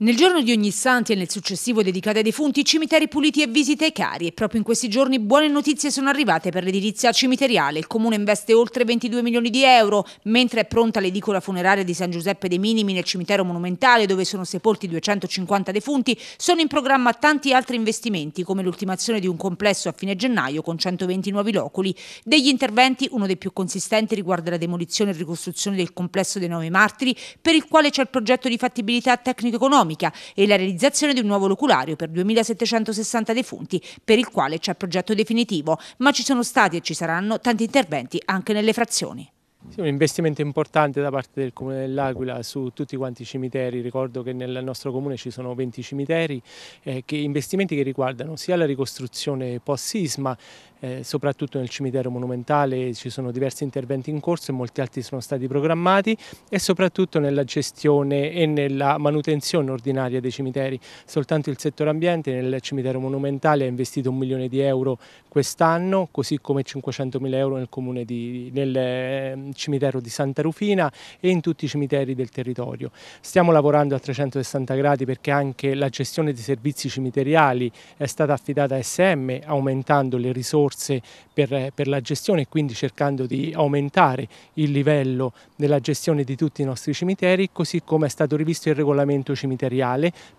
Nel giorno di ogni santi e nel successivo dedicato ai defunti, cimiteri puliti e visite ai cari. E proprio in questi giorni buone notizie sono arrivate per l'edilizia cimiteriale. Il comune investe oltre 22 milioni di euro, mentre è pronta l'edicola funeraria di San Giuseppe dei Minimi nel cimitero monumentale, dove sono sepolti 250 defunti, sono in programma tanti altri investimenti, come l'ultimazione di un complesso a fine gennaio con 120 nuovi loculi. Degli interventi, uno dei più consistenti riguarda la demolizione e ricostruzione del complesso dei Nove Martiri, per il quale c'è il progetto di fattibilità tecnico-economica economica e la realizzazione di un nuovo loculario per 2760 defunti per il quale c'è progetto definitivo, ma ci sono stati e ci saranno tanti interventi anche nelle frazioni. Sì, un investimento importante da parte del Comune dell'Aquila su tutti quanti i cimiteri, ricordo che nel nostro comune ci sono 20 cimiteri, eh, che investimenti che riguardano sia la ricostruzione post-sisma eh, soprattutto nel cimitero monumentale ci sono diversi interventi in corso e molti altri sono stati programmati e soprattutto nella gestione e nella manutenzione ordinaria dei cimiteri. Soltanto il settore ambiente nel cimitero monumentale ha investito un milione di euro quest'anno, così come 500 mila euro nel, di, nel ehm, cimitero di Santa Rufina e in tutti i cimiteri del territorio. Stiamo lavorando a 360 gradi perché anche la gestione dei servizi cimiteriali è stata affidata a SM aumentando le risorse risorse per, per la gestione e quindi cercando di aumentare il livello della gestione di tutti i nostri cimiteri, così come è stato rivisto il regolamento cimiteriale